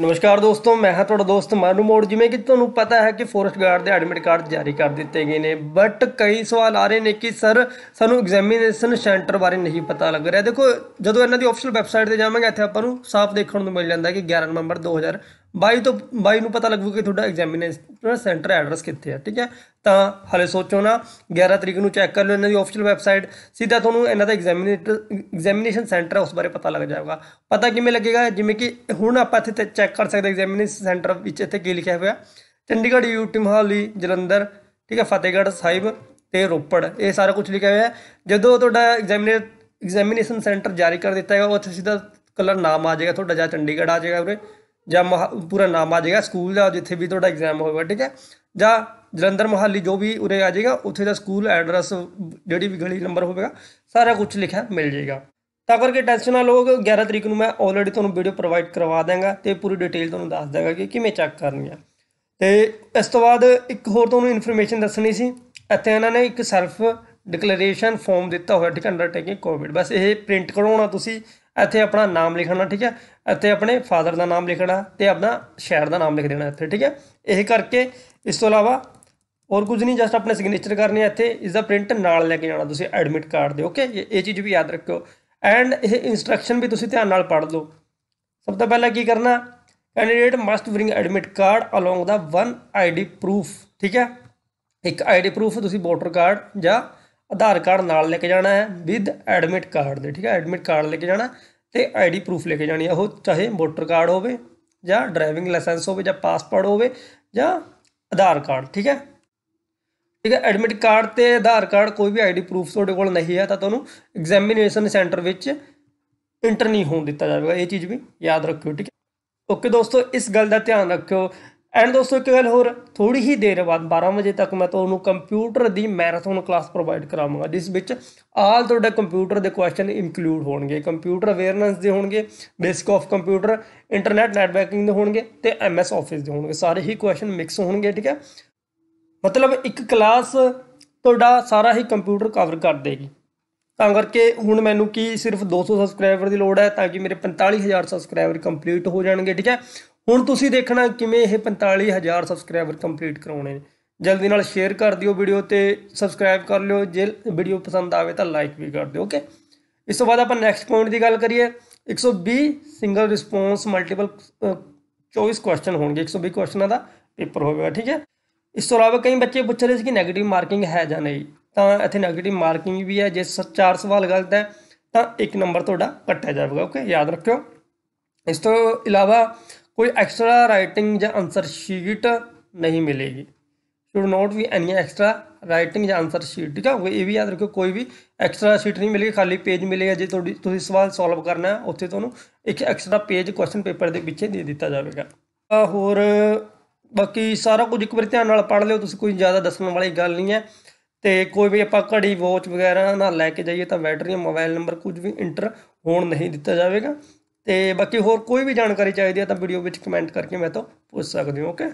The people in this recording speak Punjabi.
ਨਮਸਕਾਰ ਦੋਸਤੋ ਮੈਂ ਹਾਂ ਤੁਹਾਡਾ ਦੋਸਤ ਮਾਨੂ ਮੋੜ ਜਿਵੇਂ ਕਿ ਤੁਹਾਨੂੰ ਪਤਾ ਹੈ ਕਿ ਫੋਰੈਸਟ ਗਾਰਡ ਦੇ ਐਡਮਿਟ ਕਾਰਡ ਜਾਰੀ ਕਰ ਦਿੱਤੇ ਗਏ ਨੇ ਬਟ ਕਈ ਸਵਾਲ ਆ ਰਹੇ ਨੇ ਕਿ ਸਰ ਸਾਨੂੰ ਐਗਜ਼ਾਮੀਨੇਸ਼ਨ ਸੈਂਟਰ ਬਾਰੇ ਨਹੀਂ ਪਤਾ ਲੱਗ ਰਿਹਾ ਦੇਖੋ ਜਦੋਂ ਇਹਨਾਂ ਦੀ ਆਫੀਸ਼ੀਅਲ ਵੈਬਸਾਈਟ ਤੇ ਜਾਵਾਂਗੇ ਇੱਥੇ ਆਪਾਂ ਨੂੰ ਸਾਫ਼ ਦੇਖਣ ਨੂੰ ਮਿਲ ਜਾਂਦਾ ਕਿ 11 ਨਵੰਬਰ 2000 ਬਾਈ ਤੋਂ ਬਾਈ ਨੂੰ ਪਤਾ ਲੱਗੂ ਕਿ ਤੁਹਾਡਾ ਐਗਜ਼ਾਮੀਨੇਸ਼ਨ ਸੈਂਟਰ ਐਡਰੈਸ ਕਿੱਥੇ ਹੈ ਠੀਕ ਹੈ ਤਾਂ ਹਲੇ ਸੋਚੋ ਨਾ 11 ਤਰੀਕ ਨੂੰ ਚੈੱਕ ਕਰ ਲਓ ਇਹਨਾਂ ਦੀ ਆਫੀਸ਼ੀਅਲ ਵੈਬਸਾਈਟ ਸਿੱਧਾ ਤੁਹਾਨੂੰ ਇਹਨਾਂ ਦਾ ਐਗਜ਼ਾਮੀਨੇਟਰ ਐਗਜ਼ਾਮੀਨੇਸ਼ਨ ਸੈਂਟਰ ਉਸ ਬਾਰੇ ਪਤਾ ਲੱਗ ਜਾਊਗਾ ਪਤਾ ਕਿਵੇਂ ਲੱਗੇਗਾ ਜਿਵੇਂ ਕਿ ਹੁਣ ਆਪਾਂ ਇੱਥੇ ਚੈੱਕ ਕਰ ਸਕਦੇ ਐਗਜ਼ਾਮੀਨੇਸ਼ਨ ਸੈਂਟਰ ਵਿੱਚ ਇੱਥੇ ਕੀ ਲਿਖਿਆ ਹੋਇਆ ਚੰਡੀਗੜ੍ਹ ਯੂਟੀ ਮਹਾਲੀ ਜਲੰਧਰ ਠੀਕ ਹੈ ਫਤਿਹਗੜ੍ਹ ਸਾਹਿਬ ਤੇ ਰੋਪੜ ਇਹ ਸਾਰਾ ਕੁਝ ਲਿਖਿਆ ਹੋਇਆ ਹੈ ਜਦੋਂ ਤੁਹਾਡਾ ਐਗਜ਼ਾਮੀਨੇਟ ਐਗਜ਼ਾਮੀਨੇਸ਼ਨ ਸੈਂਟਰ ਜਾਰੀ ਕਰ ਦਿੱਤਾ ਹੈਗਾ ਉੱਥੇ ਸਿੱਧਾ ਕਲਰ ਨਾਮ ਆ ਜਾਏਗਾ ਤੁਹਾਡਾ ਜਾਂ ਚੰਡੀਗੜ੍ਹ ਆ ਜਾਏਗਾ ਉਰੇ ਜਾਂ ਪੂਰਾ ਨਾਮ ਆ ਜਾਏਗਾ ਸਕੂਲ ਦਾ ਜਿੱਥੇ ਵੀ ਤੁਹਾਡਾ ਐਗਜ਼ਾਮ ਹੋਵੇਗਾ ਠੀਕ ਹੈ ਜਾਂ ਜਲੰਧਰ ਮੁਹੱਲੀ ਜੋ ਵੀ ਉਰੇ ਆ ਜਾਏਗਾ ਉੱਥੇ ਦਾ ਸਕੂਲ ਐਡਰੈਸ ਜਿਹੜੀ ਵੀ ਗਲੀ ਨੰਬਰ ਹੋਵੇਗਾ ਸਾਰਾ ਕੁਝ ਲਿਖਿਆ ਮਿਲ ਜਾਏਗਾ ਤਾਂ ਕਰਕੇ ਟੈਨਸ਼ਨ ਨਾ ਲਓ 11 ਤਰੀਕ ਨੂੰ ਮੈਂ ਆਲਰੇਡੀ ਤੁਹਾਨੂੰ ਵੀਡੀਓ ਪ੍ਰੋਵਾਈਡ ਕਰਵਾ ਦਾਂਗਾ ਤੇ ਪੂਰੀ ਡਿਟੇਲ ਤੁਹਾਨੂੰ ਦੱਸ ਦਾਂਗਾ ਕਿ ਕਿਵੇਂ ਚੈੱਕ ਕਰਨੀ ਆ ਤੇ ਇਸ ਤੋਂ ਬਾਅਦ ਇੱਕ ਹੋਰ ਤੁਹਾਨੂੰ ਇਨਫੋਰਮੇਸ਼ਨ ਦੱਸਣੀ ਸੀ ਇੱਥੇ ਇਹਨਾਂ ਨੇ ਇੱਕ ਸੈਲਫ ਡਿਕਲੇਰੇਸ਼ਨ ਫਾਰਮ ਦਿੱਤਾ ਹੋਇਆ ਠੀਕ ਹੈ ਅੰਡਰਟੇਕਿੰਗ ਕੋਵਿਡ ਬਸ ਇਹ ਪ੍ਰਿੰਟ ਕਰਾਉਣਾ ਤੁਸੀਂ ਇੱਥੇ ਆਪਣਾ ਨਾਮ ਲਿਖਣਾ ਠੀਕ ਹੈ ਇੱਥੇ ਆਪਣੇ ਫਾਦਰ ਦਾ ਨਾਮ ਲਿਖਣਾ ਤੇ ਆਪਣਾ ਸ਼ਹਿਰ ਦਾ ਨਾਮ ਲਿਖ ਦੇਣਾ ਇੱਥੇ ਠੀਕ ਹੈ ਇਹ ਕਰਕੇ ਇਸ ਤੋਂ ਇਲਾਵਾ ਹੋਰ ਕੁਝ ਨਹੀਂ ਜਸਟ ਆਪਣੇ ਸਿਗਨੇਚਰ ਕਰਨੇ ਇੱਥੇ ਇਸ ਦਾ ਪ੍ਰਿੰਟ ਨਾਲ ਲੈ ਕੇ ਜਾਣਾ ਤੁਸੀਂ ਐਡਮਿਟ ਕਾਰਡ ਦੇ ਓਕੇ ਇਹ ਚੀਜ਼ ਵੀ ਯਾਦ ਰੱਖਿਓ ਐਂਡ ਇਹ ਇਨਸਟਰਕਸ਼ਨ ਵੀ ਤੁਸੀਂ ਧਿਆਨ ਨਾਲ ਪੜ੍ਹ ਲਓ ਸਭ ਤੋਂ ਪਹਿਲਾਂ ਕੀ ਕਰਨਾ candidate must bring admit card along ਦਾ ਵਨ ਆਈਡੀ ਪ੍ਰੂਫ ਠੀਕ ਹੈ ਇੱਕ ਆਈਡੀ ਪ੍ਰੂਫ ਤੁਸੀਂ ਵੋਟਰ ਕਾਰਡ ਜਾਂ ਆਧਾਰ ਕਾਰਡ ਨਾਲ ਲੈ ਕੇ ਜਾਣਾ ਹੈ ਵਿਦ ਐਡਮਿਟ ਕਾਰਡ ਦੇ ਠੀਕ ਹੈ ਐਡਮਿਟ ਕਾਰਡ ਲੈ ਕੇ ਜਾਣਾ ਤੇ ਆਈਡੀ ਪ੍ਰੂਫ ਲੈ ਕੇ ਜਾਣੀ ਹੈ ਉਹ ਚਾਹੇ ਵੋਟਰ ਕਾਰਡ ਹੋਵੇ ਜਾਂ ਡਰਾਈਵਿੰਗ ਲਾਇਸੈਂਸ ਹੋਵੇ ਜਾਂ ਪਾਸਪੋਰਟ ਹੋਵੇ ਜਾਂ ਆਧਾਰ ਕਾਰਡ ਠੀਕ ਹੈ ਠੀਕ ਹੈ ਐਡਮਿਟ ਕਾਰਡ ਤੇ ਆਧਾਰ ਕਾਰਡ ਕੋਈ ਵੀ ਆਈਡੀ ਪ੍ਰੂਫ ਤੁਹਾਡੇ ਕੋਲ ਨਹੀਂ ਹੈ ਤਾਂ ਤੁਹਾਨੂੰ ਐਗਜ਼ਾਮੀਨੇਸ਼ਨ ਸੈਂਟਰ ਵਿੱਚ ਇੰਟਰ ਨਹੀਂ ਹੋਣ ਦਿੱਤਾ ਜਾਵੇਗਾ ਇਹ ਚੀਜ਼ ਵੀ ਯਾਦ ਰੱਖਿਓ ਠੀਕ ਹੈ ਓਕੇ ਦੋਸਤੋ ਇਸ ਗੱਲ ਦਾ ਧਿਆਨ ਰੱਖਿਓ ਐਂਡ ਦੋਸਤੋ ਇੱਕ ਗੱਲ ਹੋਰ ਥੋੜੀ ਹੀ ਦੇਰ ਬਾਅਦ 12 ਵਜੇ ਤੱਕ ਮੈਂ ਤੁਹਾਨੂੰ ਕੰਪਿਊਟਰ ਦੀ ਮੈਰਾਥਨ ਕਲਾਸ ਪ੍ਰੋਵਾਈਡ ਕਰਾਵਾਂਗਾ ਜਿਸ ਵਿੱਚ ਆਲ ਤੁਹਾਡੇ ਕੰਪਿਊਟਰ ਦੇ ਕੁਐਸਚਨ ਇਨਕਲੂਡ ਹੋਣਗੇ ਕੰਪਿਊਟਰ ਅਵੇਅਰਨੈਸ ਦੇ ਹੋਣਗੇ basic of computer internet networking ਦੇ ਹੋਣਗੇ ਤੇ ਐਮਐਸ ਆਫਿਸ ਦੇ ਹੋਣਗੇ ਸਾਰੇ ਹੀ ਕੁਐਸਚਨ ਮਿਕਸ ਹੋਣਗੇ ਠੀਕ ਹੈ ਮਤਲਬ ਇੱਕ ਕਲਾਸ ਤੁਹਾਡਾ ਸਾਰਾ ਹੀ ਕੰਪਿਊਟਰ ਕਵਰ ਕਰ ਦੇਗੀ ਤਾਂ ਕਰਕੇ ਹੁਣ ਮੈਨੂੰ ਕੀ ਸਿਰਫ 200 ਸਬਸਕ੍ਰਾਈਬਰ ਦੀ ਲੋੜ ਹੈ ਤਾਂ ਕਿ ਮੇਰੇ 45000 ਸਬਸਕ੍ਰਾਈਬਰ ਕੰਪਲੀਟ ਹੋ ਜਾਣਗੇ ਠੀਕ ਹੈ ਹੁਣ ਤੁਸੀਂ ਦੇਖਣਾ ਕਿਵੇਂ ਇਹ 45000 ਸਬਸਕ੍ਰਾਈਬਰ ਕੰਪਲੀਟ ਕਰਾਉਣੇ ਨੇ ਜਲਦੀ ਨਾਲ ਸ਼ੇਅਰ ਕਰ ਦਿਓ ਵੀਡੀਓ ਤੇ ਸਬਸਕ੍ਰਾਈਬ ਕਰ ਲਿਓ ਜੇ ਵੀਡੀਓ ਪਸੰਦ ਆਵੇ ਤਾਂ ਲਾਈਕ ਵੀ ਕਰ ਦਿਓ ਓਕੇ ਇਸ ਤੋਂ ਬਾਅਦ ਆਪਾਂ ਨੈਕਸਟ ਪੁਆਇੰਟ ਦੀ ਗੱਲ ਕਰੀਏ 120 single response multiple choice question ਹੋਣਗੇ 120 ਕੁਐਸਚਨਾਂ ਦਾ ਪੇਪਰ ਹੋਵੇਗਾ ਠੀਕ ਹੈ ਇਸ ਤੋਂ ਇਲਾਵਾ ਕਈ ਬੱਚੇ ਪੁੱਛ ਰਹੇ ਸੀ ਕਿ 네ਗੇਟਿਵ ਮਾਰਕਿੰਗ ਹੈ ਜਾਂ ਨਹੀਂ ਤਾਂ ਇੱਥੇ 네ਗੇਟਿਵ ਮਾਰਕਿੰਗ ਵੀ ਹੈ ਜੇ ਚਾਰ ਸਵਾਲ ਗਲਤ ਹੈ ਤਾਂ ਇੱਕ ਨੰਬਰ ਤੁਹਾਡਾ ਕੱਟਿਆ ਜਾਵੇਗਾ ਓਕੇ ਯਾਦ ਰੱਖਿਓ ਇਸ ਤੋਂ ਇਲਾਵਾ ਕੋਈ ਐਕਸਟਰਾ ਰਾਈਟਿੰਗ ਜਾਂ ਆਨਸਰ ਸ਼ੀਟ ਨਹੀਂ ਮਿਲੇਗੀ should not be any extra writing ਜਾਂ ਆਨਸਰ ਸ਼ੀਟ ਠੀਕ ਹੈ ਇਹ ਵੀ ਯਾਦ ਰੱਖੋ ਕੋਈ ਵੀ ਐਕਸਟਰਾ ਸ਼ੀਟ ਨਹੀਂ ਮਿਲੇਗੀ ਖਾਲੀ ਪੇਜ ਮਿਲੇਗਾ ਜੇ ਤੁਹਾਡੀ ਤੁਸੀਂ ਸਵਾਲ ਸੋਲਵ ਕਰਨਾ ਹੈ ਉੱਥੇ ਤੁਹਾਨੂੰ ਇੱਕ ਐਕਸਟਰਾ ਪੇਜ ਕੁਐਸਚਨ ਪੇਪਰ ਦੇ ਵਿੱਚ ਦੇ ਦਿੱਤਾ ਜਾਵੇਗਾ ਹੋਰ ਬਾਕੀ ਸਾਰਾ ਕੁਝ ਇੱਕ ਵਾਰੀ ਧਿਆਨ ਨਾਲ ਪੜ੍ਹ ਲਿਓ ਤੁਸੀਂ ਕੋਈ ਜ਼ਿਆਦਾ ਦੱਸਣ ਵਾਲੀ ਗੱਲ ਨਹੀਂ ਹੈ ਤੇ ਕੋਈ ਵੀ ਆਪਾਂ ਘੜੀ ਵਾਚ ਵਗੈਰਾ ਨਾਲ ਲੈ ਕੇ ਜਾਈਏ ਤਾਂ ਬੈਟਰੀ ਮੋਬਾਈਲ ਨੰਬਰ ਕੁਝ ਵੀ ਇੰਟਰ ਹੋਣ ਨਹੀਂ ਦਿੱਤਾ ਜਾਵੇਗਾ ਤੇ ਬਾਕੀ ਹੋਰ ਕੋਈ ਵੀ ਜਾਣਕਾਰੀ ਚਾਹੀਦੀ ਹੈ ਤਾਂ ਵੀਡੀਓ ਵਿੱਚ ਕਮੈਂਟ ਕਰਕੇ ਮੈਨੂੰ ਪੁੱਛ ਸਕਦੇ ਹੋ ਓਕੇ